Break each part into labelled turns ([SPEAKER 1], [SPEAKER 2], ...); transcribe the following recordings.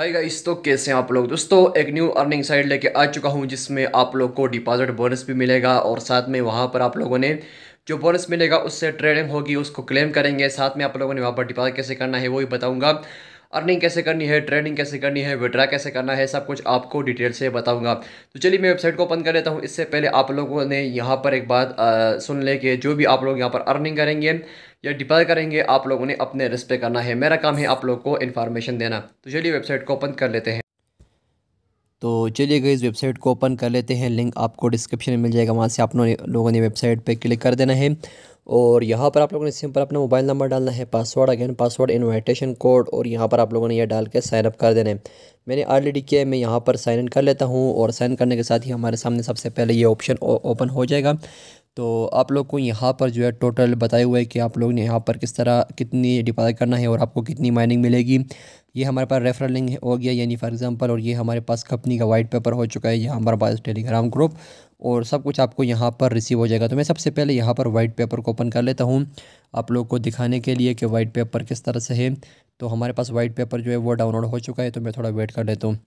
[SPEAKER 1] hi guys तो कैसे हैं आप लोग दोस्तों एक न्यू अर्निंग साइट लेके आ चुका हूं जिसमें आप लोग को डिपॉजिट बोनस भी मिलेगा और साथ में वहां पर आप लोगों ने जो बोनस मिलेगा उससे ट्रेडिंग होगी उसको क्लेम करेंगे साथ में आप लोगों ने वहाँ पर डिपॉजिट कैसे करना है वो भी बताऊँगा अर्निंग कैसे करनी है ट्रेडिंग कैसे करनी है विड्रा कैसे करना है सब कुछ आपको डिटेल से बताऊंगा तो चलिए मैं वेबसाइट को ओपन कर लेता हूँ इससे पहले आप लोगों ने यहाँ पर एक बात आ, सुन ले कि जो भी आप लोग यहाँ पर अर्निंग करेंगे या डिपाय करेंगे आप लोगों ने अपने रिस्क पे करना है मेरा काम है आप लोग को इन्फॉर्मेशन देना तो चलिए वेबसाइट को ओपन कर लेते हैं तो चलिए गई इस वेबसाइट को ओपन कर लेते हैं लिंक आपको डिस्क्रिप्शन में मिल जाएगा वहाँ से आप लोगों ने वेबसाइट पे क्लिक कर देना है और यहाँ पर आप लोगों ने सिंपल अपना मोबाइल नंबर डालना है password again password invitation code और यहाँ पर आप लोगों ने यह डाल के साइनअप कर देना है मैंने ऑलरेडी किया है मैं यहाँ पर साइन इन कर लेता हूँ और साइन करने के साथ ही हमारे सामने सबसे पहले ये ऑप्शन ओपन हो जाएगा तो आप लोग को यहाँ पर जो है टोटल बताए हुआ है कि आप लोग ने यहाँ पर किस तरह कितनी डिपॉजिट करना है और आपको कितनी माइनिंग मिलेगी ये हमारे पास रेफरल लिंक हो गया यानी फॉर एग्जांपल और ये हमारे पास कंपनी का वाइट पेपर हो चुका है यहाँ हमारे पास टेलीग्राम ग्रुप और सब कुछ आपको यहाँ पर रिसीव हो जाएगा तो मैं सबसे पहले यहाँ पर वाइट पेपर को ओपन कर लेता हूँ आप लोग को दिखाने के लिए कि वाइट पेपर किस तरह से है तो हमारे पास वाइट पेपर जो है वो डाउनलोड हो चुका है तो मैं थोड़ा वेट कर लेता हूँ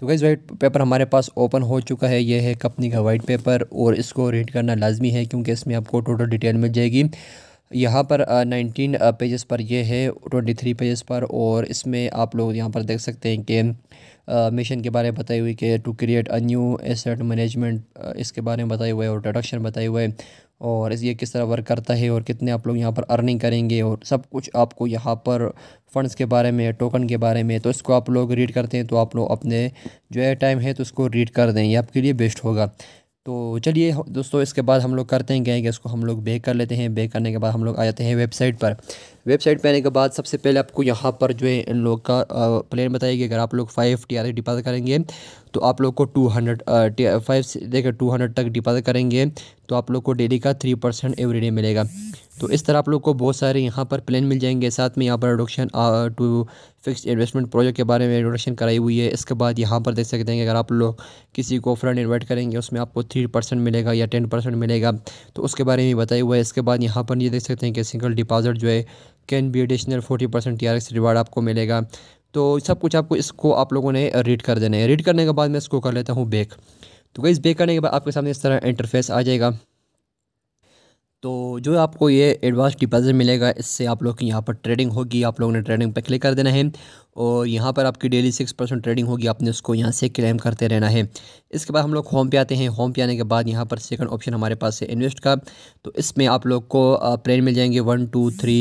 [SPEAKER 1] तो गाइज़ वाइट पेपर हमारे पास ओपन हो चुका है ये है कंपनी का वाइट पेपर और इसको रीड करना लाजमी है क्योंकि इसमें आपको टोटल डिटेल मिल जाएगी यहाँ पर नाइनटीन पेजेस पर ये है ट्वेंटी थ्री पेजेस पर और इसमें आप लोग यहाँ पर देख सकते हैं कि मिशन के बारे में बताई हुई कि to create a new asset management इसके बारे में बताए हुए और डिडक्शन बताए हुए और ये किस तरह वर्क करता है और कितने आप लोग यहाँ पर अर्निंग करेंगे और सब कुछ आपको यहाँ पर फंड्स के बारे में टोकन के बारे में तो इसको आप लोग रीड करते हैं तो आप लोग अपने जो है टाइम है तो उसको रीड कर दें ये आपके लिए बेस्ट होगा तो चलिए दोस्तों इसके बाद हम लोग करते हैं क्या इसको हम लोग बेक कर लेते हैं बेक करने के बाद हम लोग आ जाते हैं वेबसाइट पर वेबसाइट पे आने के बाद सबसे पहले आपको यहाँ पर जो है इन लोग का प्लान बताएगी अगर आप लोग फाइव टी आर डिपॉजिट करेंगे तो आप लोग को टू हंड्रेड फाइव देखिए टू हंड्रेड तक डिपॉजिट करेंगे तो आप लोग को डेली का थ्री परसेंट एवरी डे मिलेगा तो इस तरह आप लोग को बहुत सारे यहाँ पर प्लान मिल जाएंगे साथ में यहाँ पर introduction to fix investment project के बारे में इंट्रोडक्शन कराई हुई है इसके बाद यहाँ पर देख सकते हैं अगर आप लोग किसी को फ्रेंड इन्वाइट करेंगे उसमें आपको थ्री परसेंट मिलेगा या टेन परसेंट मिलेगा तो उसके बारे में बताया हुआ है इसके बाद यहाँ पर ये देख सकते हैं कि सिंगल डिपॉजिट जो है can be additional forty percent T R X reward आपको मिलेगा तो सब कुछ आपको इसको आप लोगों ने रीड कर देना है रीड करने के बाद मैं इसको कर लेता हूँ बेक तो वही बेक करने के बाद आपके सामने इस तरह इंटरफेस आ जाएगा तो जो आपको ये एडवांस डिपॉजिट मिलेगा इससे आप लोग की यहाँ पर ट्रेडिंग होगी आप लोगों ने ट्रेडिंग पर क्लिक कर देना है और यहाँ पर आपकी डेली सिक्स परसेंट ट्रेडिंग होगी आपने उसको यहाँ से क्लेम करते रहना है इसके बाद हम लोग होम पे आते हैं होम पे आने के बाद यहाँ पर सेकंड ऑप्शन हमारे पास है इन्वेस्ट का तो इसमें आप लोग को प्लेन मिल जाएंगे one two three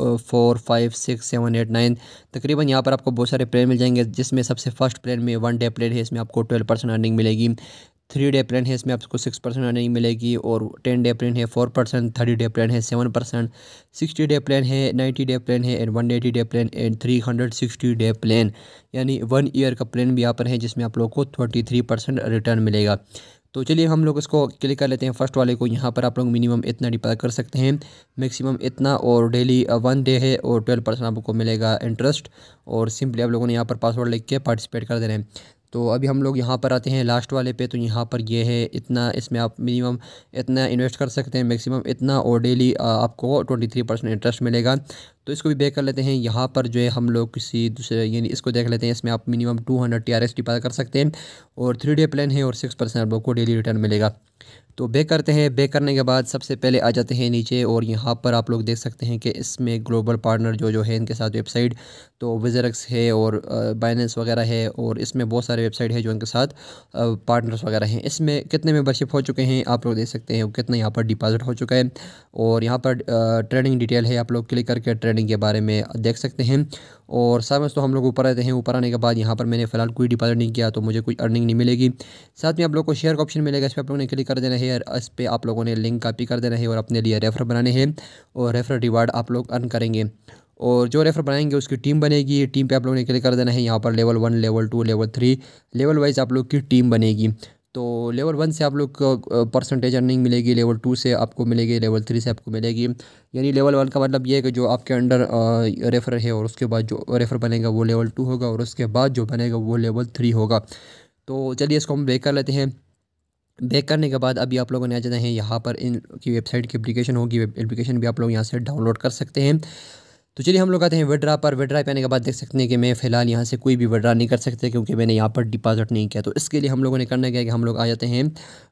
[SPEAKER 1] four five six seven eight nine तकरीबन यहाँ पर आपको बहुत सारे प्लेन मिल जाएंगे जिसमें सबसे फर्स्ट प्लेन में वन डे प्लेन है इसमें आपको ट्वेल्व परसेंट अर्निंग मिलेगी थ्री डे प्लान है इसमें आपको सिक्स परसेंट अर्निंग मिलेगी और टेन डे प्लान है four percent thirty day plan है seven percent sixty day plan है नाइन्टी डे प्लान है and one eighty day plan and three hundred sixty day plan यानी वन ईयर का plan भी यहाँ पर है जिसमें आप लोग को थर्टी थ्री परसेंट रिटर्न मिलेगा तो चलिए हम लोग इसको क्लिक कर लेते हैं फर्स्ट वाले को यहाँ पर आप लोग मिनिमम इतना डिपॉजिट कर सकते हैं मैक्सिमम इतना और डेली वन डे है और ट्वेल्व परसेंट आपको मिलेगा इंटरेस्ट और सिंपली आप लोगों ने यहाँ पर पासवर्ड लिख के पार्टिसिपेट कर देना है तो अभी हम लोग यहाँ पर आते हैं लास्ट वाले पे तो यहाँ पर ये है इतना इसमें आप मिनिमम इतना इन्वेस्ट कर सकते हैं मैक्सिमम इतना और डेली आपको ट्वेंटी थ्री परसेंट इंटरेस्ट मिलेगा तो इसको भी बेक कर लेते हैं यहाँ पर जो है हम लोग किसी दूसरे यानी इसको देख लेते हैं इसमें आप minimum two hundred T R S deposit कर सकते हैं और थ्री डे प्लान है और सिक्स परसेंट आप को डेली रिटर्न मिलेगा तो बे करते हैं बे करने के बाद सबसे पहले आ जाते हैं नीचे और यहाँ पर आप लोग देख सकते हैं कि इसमें ग्लोबल पार्टनर जो जो है इनके साथ वेबसाइट तो विजरक्स है और बाइनेंस वगैरह है और इसमें बहुत सारे वेबसाइट है जो इनके साथ पार्टनर्स वगैरह हैं इसमें कितने मेम्बरशिप हो चुके हैं आप लोग देख सकते हैं कितने यहाँ पर डिपॉजिट हो चुका है और यहाँ पर ट्रेडिंग डिटेल है आप लोग क्लिक करके ट्रेडिंग के बारे में देख सकते हैं और साइमस तो हम लोग ऊपर आते हैं ऊपर आने के बाद यहाँ पर मैंने फ़िलहाल कोई डिपॉजिट नहीं किया तो मुझे कोई अर्निंग नहीं मिलेगी साथ में आप लोग को शेयर का ऑप्शन मिलेगा इस पर आप लोगों ने क्लिक कर देना है है इस पर आप लोगों ने लिंक कापी कर देना है और अपने लिए रेफर बनाने हैं और रेफर रिवार्ड आप लोग अर्न करेंगे और जो रेफर बनाएंगे उसकी टीम बनेगी टीम पे आप लोगों ने क्लिक कर देना है यहाँ पर level one level two level three level wise आप लोग की टीम बनेगी तो लेवल वन से आप लोग परसेंटेज अर्निंग मिलेगी लेवल टू से आपको मिलेगी लेवल थ्री से आपको मिलेगी यानी लेवल वन का मतलब ये है कि जो आपके अंडर रेफर है और उसके बाद जो रेफर बनेगा वो लेवल टू होगा और उसके बाद जो बनेगा वो लेवल थ्री होगा तो चलिए इसको हम ब्रेक कर लेते हैं बैक करने के बाद अभी आप लोगों ने आ जाना है यहाँ पर इनकी वेबसाइट की एप्लीकेशन होगी एप्लीकेशन भी आप लोग यहाँ से डाउनलोड कर सकते हैं तो चलिए हम लोग आते हैं विड्रा पर विड्रा पे आने के बाद देख सकते हैं कि मैं फिलहाल यहाँ से कोई भी विड्रा नहीं कर सकते क्योंकि मैंने यहाँ पर डिपॉजिट नहीं किया तो इसके लिए हम लोगों ने करना क्या है कि हम लोग आ जाते हैं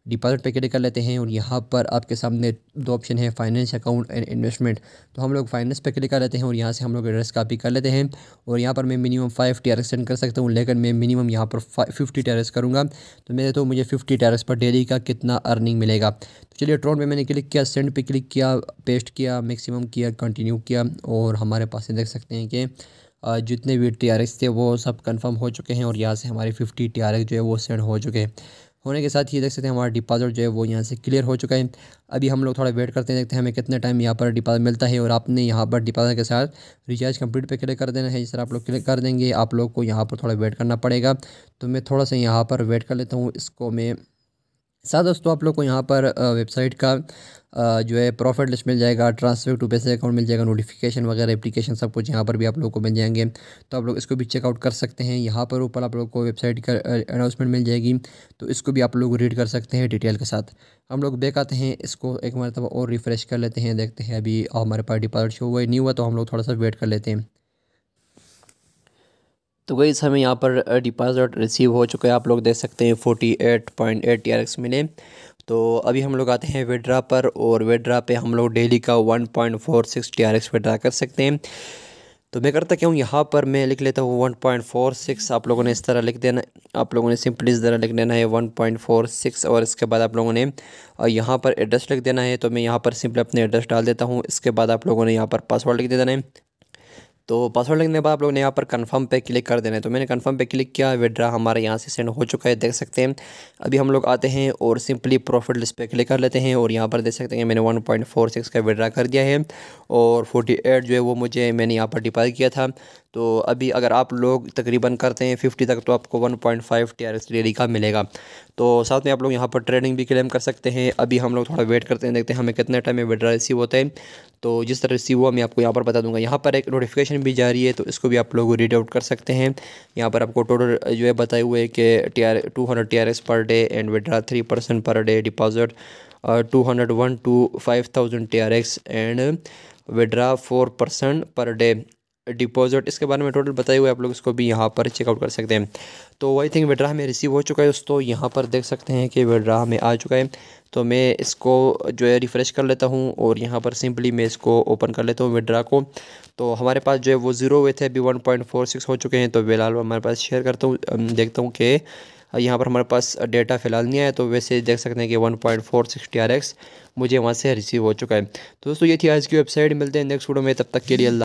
[SPEAKER 1] डिपॉजिट पे क्लिक कर लेते हैं और यहाँ पर आपके सामने दो ऑप्शन है फाइनेंस अकाउंट एंड इन्वेस्टमेंट तो हम लोग फाइनेंस पे क्लिक कर लेते हैं और यहाँ से हम लोग एड्रेस कापी कर लेते हैं और यहाँ पर मैं मिनिमम फाइव टी सेंड कर सकता हूँ लेकिन मैं मिनिमम यहाँ पर फिफ्टी टेरस करूँगा तो मेरे तो मुझे फिफ्टी टेरस पर डेली का कितना अर्निंग मिलेगा चलिए ट्रोन पे मैंने क्लिक किया सेंड पे क्लिक किया पेस्ट किया मैक्सिमम किया कंटिन्यू किया और हमारे पास देख सकते हैं कि जितने भी टी आर थे वो सब कंफर्म हो चुके हैं और यहाँ से हमारे फिफ्टी टी जो है वो सेंड हो चुके हैं होने के साथ ये देख सकते हैं हमारा डिपॉजिट जो है वो यहाँ से क्लियर हो चुका है अभी हम लोग थोड़ा वेट करते हैं देखते हैं हमें कितना टाइम यहाँ पर डिपॉजिट मिलता है और आपने यहाँ पर डिपॉजिट के साथ रिचार्ज कंप्लीट पे क्लिक कर देना है जिस तरह आप लोग क्लिक कर देंगे आप लोग को यहाँ पर थोड़ा वेट करना पड़ेगा तो मैं थोड़ा सा यहाँ पर वेट कर लेता हूँ इसको मैं साथ दोस्तों आप लोग को यहाँ पर वेबसाइट का जो है प्रॉफिट लिस्ट मिल जाएगा ट्रांसफर टू पैसे अकाउंट मिल जाएगा नोटिफिकेशन वगैरह एप्लीकेशन सब कुछ यहाँ पर भी आप लोगों को मिल जाएंगे तो आप लोग इसको भी चेकआउट कर सकते हैं यहाँ पर ऊपर आप लोग को वेबसाइट का अनाउंसमेंट मिल जाएगी तो इसको भी आप लोग रीड कर सकते हैं डिटेल के साथ हम लोग बेक आते हैं इसको एक मरतबा और रिफ़्रेश कर लेते हैं देखते हैं अभी हमारे पास डिपॉजिट शो हुआ नहीं हुआ तो हम लोग थोड़ा सा वेट कर लेते हैं तो गई हमें यहाँ पर डिपॉजिट रिसीव हो चुका है आप लोग देख सकते हैं forty eight point eight T R X मिले तो अभी हम लोग आते हैं विड्रा पर और विड्रा पे हम लोग डेली का one point four six T R X withdraw कर सकते हैं तो मैं करता क्या हूँ यहाँ पर मैं लिख लेता हूँ वन पॉइंट फोर सिक्स आप लोगों ने इस तरह लिख देना आप लोगों ने सिंपली इस तरह लिख देना है वन पॉइंट फोर सिक्स और इसके बाद आप लोगों ने यहाँ पर एड्रेस लिख देना है तो मैं यहाँ पर सिंपली अपने एड्रेस डाल देता हूँ इसके बाद आप लोगों ने यहाँ पर पासवर्ड लिख देना है तो पासवर्ड लगने के बाद आप लोग ने यहाँ पर कंफर्म पे क्लिक कर देना है तो मैंने कंफर्म पे क्लिक किया विड्रा हमारे यहाँ से सेंड हो चुका है देख सकते हैं अभी हम लोग आते हैं और सिंपली प्रॉफिट लिस्ट पे क्लिक कर लेते हैं और यहाँ पर देख सकते हैं मैंने 1.46 का विड्रा कर दिया है और 48 जो है वो मुझे मैंने यहाँ पर डिपाजिट किया था तो अभी अगर आप लोग तकरीबन करते हैं फिफ्टी तक तो आपको one point five T R S का मिलेगा तो साथ में आप लोग यहाँ पर ट्रेडिंग भी क्लेम कर सकते हैं अभी हम लोग थोड़ा वेट करते हैं देखते हैं हमें कितने टाइम में विड्रा रिसीव होता है तो जिस तरह रिसीव हुआ मैं आपको यहाँ पर बता दूंगा यहाँ पर एक नोटिफिकेशन भी जारी है तो इसको भी आप लोग रीड आउट कर सकते हैं यहाँ पर आपको टोटल जो है बताए हुए कि T R two hundred T R S per day and withdraw three percent per day deposit two hundred one two five thousand T R X and withdraw four percent per day deposit इसके बारे में total बताए हुए आप लोग इसको भी यहाँ पर चेकआउट कर सकते हैं तो वही थिंक विड्रा में रिसीव हो चुका है दोस्तों यहाँ पर देख सकते हैं कि विड्रा में आ चुका है तो मैं इसको जो है रिफ़्रेश कर लेता हूँ और यहाँ पर सिंपली मैं इसको ओपन कर लेता हूँ विड्रा को तो हमारे पास जो है वो ज़ीरो हुए थे अभी वन पॉइंट फोर सिक्स हो चुके हैं तो फिलहाल हमारे पास शेयर करता हूँ देखता हूँ कि यहाँ पर हमारे पास डेटा फिलहाल नहीं आया तो वैसे देख सकते हैं कि one point four six T R X मुझे वहाँ से रिसीव हो चुका है तो दोस्तों ये थी आज की वेबसाइट मिलते हैं नेक्स्ट वीडियो में तब तक के लिए अल्लाह